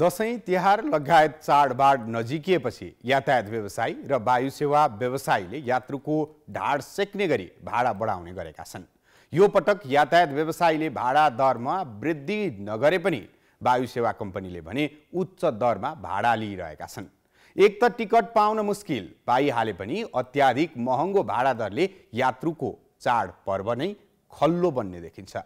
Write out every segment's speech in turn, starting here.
दसैँ तिहार लगायत चाडबाड नजिकिएपछि यातायात व्यवसायी र वायु सेवा व्यवसायीले यात्रुको ढाड सेक्ने गरी भाडा बढाउने गरेका छन् यो पटक यातायात व्यवसायीले भाडा दरमा वृद्धि नगरे पनि वायु सेवा कम्पनीले भने उच्च दरमा भाडा लिइरहेका छन् एक त टिकट पाउन मुस्किल पाइहाले पनि अत्याधिक महँगो भाडा दरले यात्रुको चाड पर्व नै खल्लो बन्ने देखिन्छ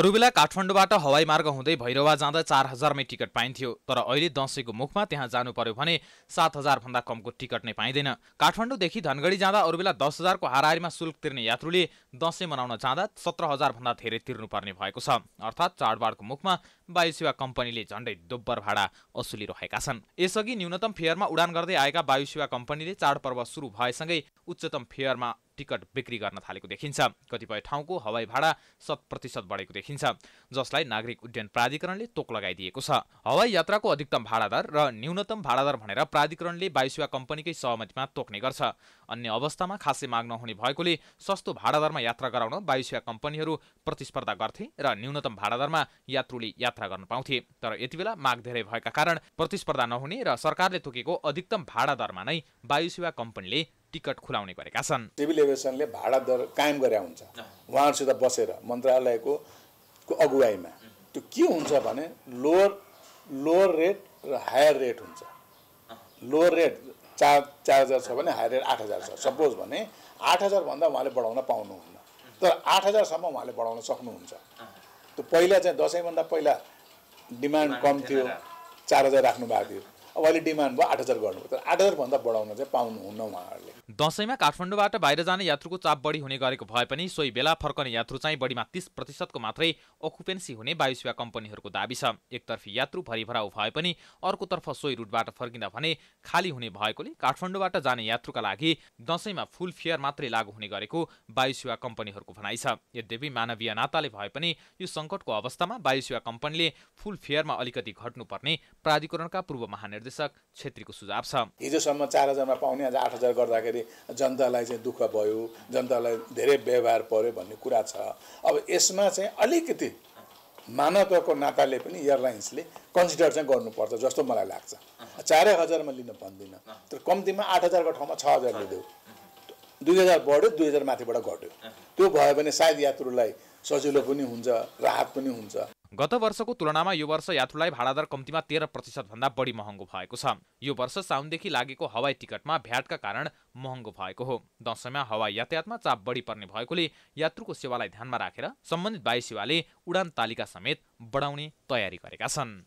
अरूबेला काठमाडौँबाट हवाई मार्ग हुँदै भैरवा जाँदा चार हजारमै टिकट पाइन्थ्यो तर अहिले दसैँको मुखमा त्यहाँ जानु पर्यो भने सात हजारभन्दा कमको टिकट नै पाइँदैन काठमाडौँदेखि धनगढी जाँदा अरूबेला दस हजारको हाराहारीमा शुल्क तिर्ने यात्रुले दसैँ मनाउन जाँदा सत्र हजारभन्दा धेरै तिर्नुपर्ने भएको छ अर्थात् चाडबाडको मुखमा वायु कम्पनीले झन्डै दोब्बर भाडा असुलिरहेका छन् यसअघि न्यूनतम फेयरमा उडान गर्दै आएका वायु सेवा कम्पनीले चाडपर्व सुरु भएसँगै उच्चतम फेयरमा टिकट बिक्री गर्न थालेको देखिन्छ कतिपय ठाउँको हवाई भाडा शत प्रतिशत बढेको देखिन्छ जसलाई नागरिक उड्डयन प्राधिकरणले तोक लगाइदिएको छ हवाई यात्राको अधिकतम भाडादर र न्यूनतम भाडादर भनेर प्राधिकरणले वायुसेवा कम्पनीकै सहमतिमा तोक्ने गर्छ अन्य अवस्थामा खासै माग नहुने भएकोले सस्तो भाडादरमा यात्रा गराउन वायुसेवा कम्पनीहरू प्रतिस्पर्धा गर्थे र न्यूनतम भाडादरमा यात्रुले यात्रा गर्न पाउँथे तर यति बेला माग धेरै भएका कारण प्रतिस्पर्धा नहुने र सरकारले तोकेको अधिकतम भाडादरमा नै वायुसेवा कम्पनीले टिकट खुलाउने गरेका छन् सिभिल एभिएसनले भाडा दर कायम गरे हुन्छ उहाँहरूसित बसेर मन्त्रालयको अगुवाईमा त्यो के हुन्छ भने लोवर लोवर रेट र हायर रेट हुन्छ लोवर रेट चार चार हजार छ भने हायर रेट आठ हजार छ सपोज भने आठ हजारभन्दा उहाँले बढाउन पाउनुहुन्न तर आठ हजारसम्म उहाँले बढाउन सक्नुहुन्छ त्यो पहिला चाहिँ दसैँभन्दा पहिला डिमान्ड कम थियो चार हजार राख्नु भएको थियो अब अहिले डिमान्ड भयो आठ हजार गर्नु तर आठ हजारभन्दा बढाउन चाहिँ पाउनुहुन्न उहाँहरूले दसैँमा काठमाडौँबाट बाहिर जाने यात्रुको चाप बढी हुने गरेको भए पनि सोही बेला फर्कने यात्रु चाहिँ बढीमा तिस प्रतिशतको मात्रै अकुपेन्सी हुने वायु सेवा कम्पनीहरूको दावी छ एकतर्फी यात्रु भरिभराउ भए पनि अर्कोतर्फ सोही रुटबाट फर्किँदा भने खाली हुने भएकोले काठमाडौँबाट जाने यात्रुका लागि दसैँमा फुल फेयर मात्रै लागू हुने गरेको वायु सेवा कम्पनीहरूको भनाइ छ यद्यपि मानवीय नाताले भए पनि यो सङ्कटको अवस्थामा वायु सेवा कम्पनीले फुल फेयरमा अलिकति घट्नुपर्ने प्राधिकरणका पूर्व महानिर्देश निर्देशक छेत्रीको सुझाव छ हिजोसम्म चार हजारमा पाउने आज आठ हजार गर्दाखेरि जनतालाई चाहिँ दुःख भयो जनतालाई धेरै व्यवहार पऱ्यो भन्ने कुरा छ अब यसमा चाहिँ अलिकति मानवताको नाताले पनि एयरलाइन्सले कन्सिडर चाहिँ गर्नुपर्छ जस्तो मलाई लाग्छ चारै हजारमा लिन भन्दिनँ तर कम्तीमा आठ हजारको ठाउँमा छ हजार लिदेऊ दुई हजार बढ्यो दुई हजार माथिबाट घट्यो त्यो भयो भने सायद यात्रुलाई सजिलो पनि हुन्छ राहत पनि हुन्छ गत वर्षको तुलनामा यो वर्ष यात्रुलाई भाडादर कम्तीमा तेह्र प्रतिशतभन्दा बढी महँगो भएको छ यो वर्ष साउनदेखि लागेको हवाई टिकटमा भ्याटका कारण महँगो भएको हो दसैँमा हवाई यातायातमा चाप बढी पर्ने भएकोले यात्रुको सेवालाई ध्यानमा राखेर सम्बन्धित वायुसेवाले उडान तालिका समेत बढाउने तयारी गरेका छन्